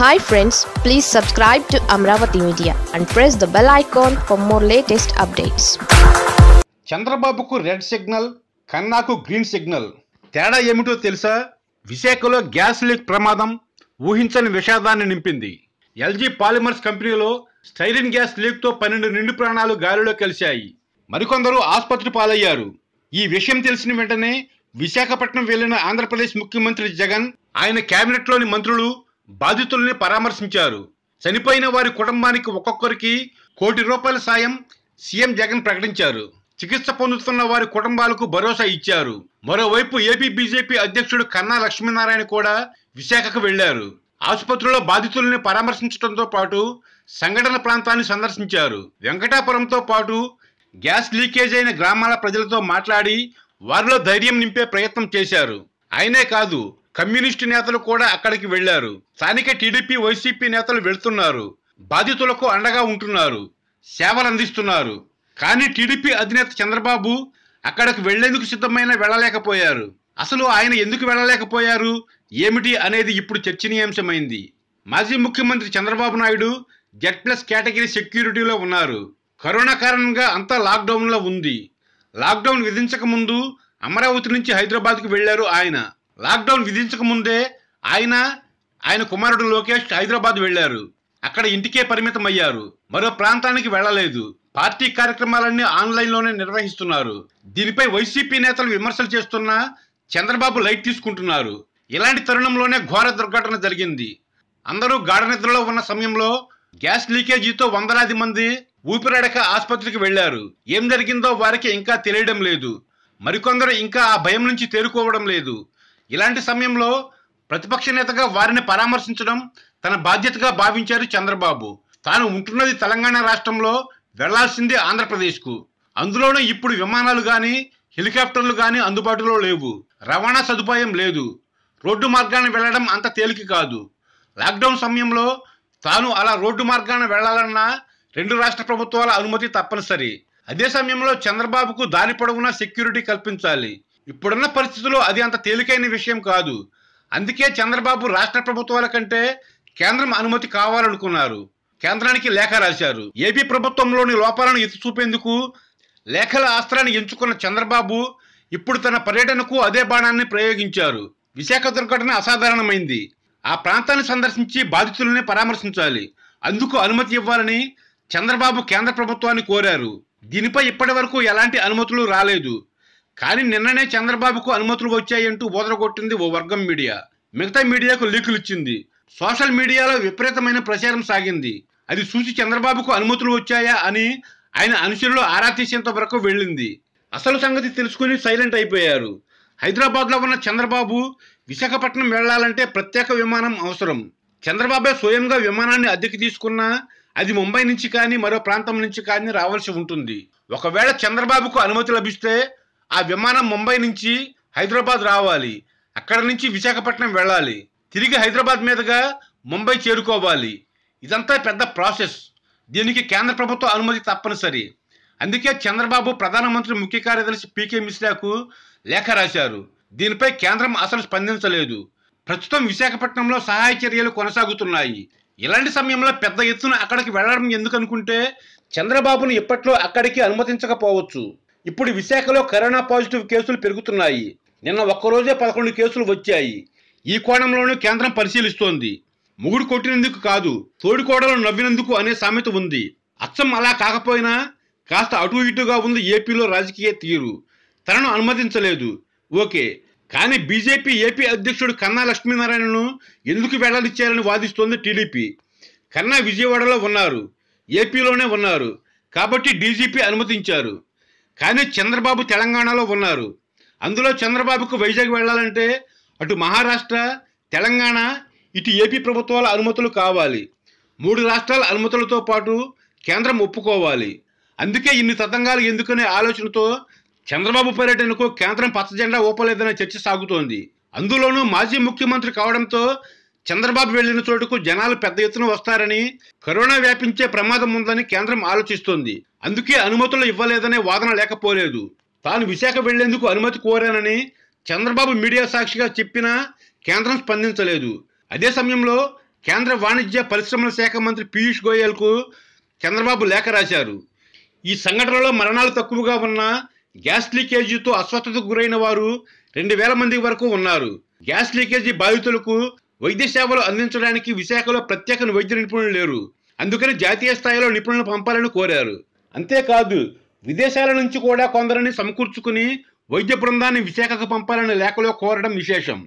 hi friends please subscribe to Amaravati media and press the bell icon for more latest updates చంద్రబాబుకు red signal కన్నాకు green signal తేడా ఏమిటో తెలుసా విశాఖలో gas leak ప్రమాదం ఊహించని విషాదాన్ని నింపింది ఎల్జీ పాలిమర్స్ కంపెనీలో స్టైరిన్ గ్యాస్ లీక్తో పన్నెండు నిండు ప్రాణాలు గాలిలో కలిశాయి మరికొందరు ఆసుపత్రి పాలయ్యారు ఈ విషయం తెలిసిన వెంటనే విశాఖపట్నం వెళ్లిన ఆంధ్రప్రదేశ్ ముఖ్యమంత్రి జగన్ ఆయన కేబినెట్లోని మంత్రులు బాధితుల్ని పరామర్శించారు చనిపోయిన వారి కుటుంబానికి ఒక్కొక్కరికి కోటి రూపాయల సాయం సీఎం జగన్ ప్రకటించారు చికిత్స పొందుతున్న వారి కుటుంబాలకు భరోసా ఇచ్చారు మరోవైపు ఏపీ బీజేపీ అధ్యక్షుడు కన్నా లక్ష్మీనారాయణ కూడా విశాఖకు వెళ్లారు ఆసుపత్రిలో బాధితుల్ని పరామర్శించడంతో పాటు సంఘటన ప్రాంతాన్ని సందర్శించారు వెంకటాపురంతో పాటు గ్యాస్ లీకేజ్ అయిన గ్రామాల ప్రజలతో మాట్లాడి వారిలో ధైర్యం నింపే ప్రయత్నం చేశారు ఆయనే కాదు కమ్యూనిస్టు నేతలు కూడా అక్కడికి వెళ్లారు స్థానిక టీడీపీ వైసీపీ నేతలు వెళ్తున్నారు బాధితులకు అండగా ఉంటున్నారు సేవలు అందిస్తున్నారు కానీ టీడీపీ అధినేత చంద్రబాబు అక్కడికి వెళ్లేందుకు సిద్ధమైన వెళ్ళలేకపోయారు అసలు ఆయన ఎందుకు వెళ్ళలేకపోయారు ఏమిటి అనేది ఇప్పుడు చర్చనీయాంశమైంది మాజీ ముఖ్యమంత్రి చంద్రబాబు నాయుడు జెడ్ ప్లస్ కేటగిరీ సెక్యూరిటీలో ఉన్నారు కరోనా కారణంగా అంతా లాక్డౌన్లో ఉంది లాక్డౌన్ విధించక ముందు అమరావతి నుంచి హైదరాబాద్కు వెళ్లారు ఆయన లాక్డౌన్ విధించక ముందే ఆయన ఆయన కుమారుడు లోకేష్ హైదరాబాద్ వెళ్లారు అక్కడ ఇంటికే పరిమితం అయ్యారు మరో ప్రాంతానికి వెళ్లలేదు పార్టీ కార్యక్రమాలన్నీ ఆన్లైన్లోనే నిర్వహిస్తున్నారు దీనిపై వైసీపీ నేతలు విమర్శలు చేస్తున్నా చంద్రబాబు లైట్ తీసుకుంటున్నారు ఇలాంటి తరుణంలోనే ఘోర దుర్ఘటన జరిగింది అందరూ గాఢ నిద్రలో ఉన్న సమయంలో గ్యాస్ లీకేజీతో వందలాది మంది ఊపిరాడక ఆసుపత్రికి వెళ్లారు ఏం జరిగిందో వారికి ఇంకా తెలియడం లేదు మరికొందరు ఇంకా ఆ భయం నుంచి తేరుకోవడం లేదు ఇలాంటి సమయంలో ప్రతిపక్ష నేతగా వారిని పరామర్శించడం తన బాధ్యతగా భావించారు చంద్రబాబు తాను ఉంటున్నది తెలంగాణ రాష్ట్రంలో వెళ్లాల్సిందే ఆంధ్రప్రదేశ్కు అందులోనే ఇప్పుడు విమానాలు కానీ హెలికాప్టర్లు కానీ అందుబాటులో లేవు రవాణా సదుపాయం లేదు రోడ్డు మార్గాన వెళ్లడం అంత తేలిక కాదు లాక్డౌన్ సమయంలో తాను అలా రోడ్డు మార్గాన వెళ్లాలన్నా రెండు రాష్ట్ర ప్రభుత్వాల అనుమతి తప్పనిసరి అదే సమయంలో చంద్రబాబుకు దారి పొడవునా సెక్యూరిటీ కల్పించాలి ఇప్పుడున్న పరిస్థితుల్లో అది అంత తేలికైన విషయం కాదు అందుకే చంద్రబాబు రాష్ట్ర ప్రభుత్వాల కంటే కేంద్రం అనుమతి కావాలనుకున్నారు కేంద్రానికి లేఖ రాశారు ఏపీ ప్రభుత్వంలోని లోపాలను ఎత్తి చూపేందుకు లేఖల ఆస్త్రాన్ని ఎంచుకున్న చంద్రబాబు ఇప్పుడు తన పర్యటనకు అదే బాణాన్ని ప్రయోగించారు విశాఖ దుర్ఘటన అసాధారణమైంది ఆ ప్రాంతాన్ని సందర్శించి బాధితులని పరామర్శించాలి అందుకు అనుమతి ఇవ్వాలని చంద్రబాబు కేంద్ర ప్రభుత్వాన్ని కోరారు దీనిపై ఇప్పటి వరకు ఎలాంటి అనుమతులు రాలేదు కానీ నిన్ననే చంద్రబాబుకు అనుమతులు వచ్చాయంటూ కొట్టింది ఓ వర్గం మీడియా మిగతా మీడియాకు లీకులు ఇచ్చింది సోషల్ మీడియాలో విపరీతమైన ప్రచారం సాగింది అది చూసి చంద్రబాబుకు అనుమతులు వచ్చాయా అని ఆయన అనుచరులు ఆరా తీసేంత వరకు వెళ్ళింది అసలు సంగతి తెలుసుకుని సైలెంట్ అయిపోయారు హైదరాబాద్లో ఉన్న చంద్రబాబు విశాఖపట్నం వెళ్లాలంటే ప్రత్యేక విమానం అవసరం చంద్రబాబే స్వయంగా విమానాన్ని అద్దెకి తీసుకున్నా అది ముంబై నుంచి కానీ మరో ప్రాంతం నుంచి కానీ రావాల్సి ఉంటుంది ఒకవేళ చంద్రబాబుకు అనుమతి లభిస్తే ఆ విమానం ముంబై నుంచి హైదరాబాద్ రావాలి అక్కడ నుంచి విశాఖపట్నం వెళ్ళాలి తిరిగి హైదరాబాద్ మీదుగా ముంబై చేరుకోవాలి ఇదంతా పెద్ద ప్రాసెస్ దీనికి కేంద్ర ప్రభుత్వం అనుమతి తప్పనిసరి అందుకే చంద్రబాబు ప్రధానమంత్రి ముఖ్య కార్యదర్శి పీకే మిశ్రాకు లేఖ రాశారు దీనిపై కేంద్రం అసలు స్పందించలేదు ప్రస్తుతం విశాఖపట్నంలో సహాయ చర్యలు కొనసాగుతున్నాయి ఇలాంటి సమయంలో పెద్ద ఎత్తున అక్కడికి వెళ్ళడం ఎందుకనుకుంటే చంద్రబాబును ఇప్పట్లో అక్కడికి అనుమతించకపోవచ్చు ఇప్పుడు విశాఖలో కరోనా పాజిటివ్ కేసులు పెరుగుతున్నాయి నిన్న ఒక్కరోజే పదకొండు కేసులు వచ్చాయి ఈ కోణంలోనూ కేంద్రం పరిశీలిస్తోంది ముగుడు కొట్టినందుకు కాదు తోడికోడలు నవ్వినందుకు అనే సామెత ఉంది అచ్చం అలా కాకపోయినా కాస్త అటు ఇటుగా ఉంది ఏపీలో రాజకీయ తీరు తనను అనుమతించలేదు ఓకే కానీ బీజేపీ ఏపీ అధ్యక్షుడు కన్నా లక్ష్మీనారాయణను ఎందుకు వెళ్లనిచ్చారని వాదిస్తోంది టీడీపీ కన్నా విజయవాడలో ఉన్నారు ఏపీలోనే ఉన్నారు కాబట్టి డీజీపీ అనుమతించారు కానీ చంద్రబాబు తెలంగాణలో ఉన్నారు అందులో చంద్రబాబుకు వైజాగ్ వెళ్ళాలంటే అటు మహారాష్ట్ర తెలంగాణ ఇటు ఏపీ ప్రభుత్వాల అనుమతులు కావాలి మూడు రాష్ట్రాల అనుమతులతో పాటు కేంద్రం ఒప్పుకోవాలి అందుకే ఇన్ని తతంగాలు ఎందుకనే ఆలోచనతో చంద్రబాబు పర్యటనకు కేంద్రం పచ్చజెండా ఊపలేదనే చర్చ సాగుతోంది అందులోనూ మాజీ ముఖ్యమంత్రి కావడంతో చంద్రబాబు వెళ్లిన చోటుకు జనాలు పెద్ద ఎత్తున వస్తారని కరోనా వ్యాపించే ప్రమాదం ఉందని కేంద్రం ఆలోచిస్తోంది అందుకే అనుమతులు ఇవ్వలేదనే వాదన లేకపోలేదు తాను విశాఖ వెళ్లేందుకు అనుమతి కోరానని చంద్రబాబు మీడియా సాక్షిగా చెప్పినా కేంద్రం స్పందించలేదు అదే సమయంలో కేంద్ర వాణిజ్య పరిశ్రమల శాఖ మంత్రి పీయూష్ గోయల్కు చంద్రబాబు లేఖ రాశారు ఈ సంఘటనలో మరణాలు తక్కువగా ఉన్న గ్యాస్ లీకేజీతో అస్వస్థతకు గురైన వారు రెండు వేల మంది వరకు ఉన్నారు గ్యాస్ లీకేజీ బాధితులకు వైద్య సేవలు అందించడానికి విశాఖలో ప్రత్యేక వైద్య నిపుణులు లేరు అందుకని జాతీయ స్థాయిలో నిపుణులను పంపాలని కోరారు అంతేకాదు విదేశాల నుంచి కూడా కొందరిని సమకూర్చుకుని వైద్య బృందాన్ని విశాఖకు పంపాలని లేఖలో కోరడం విశేషం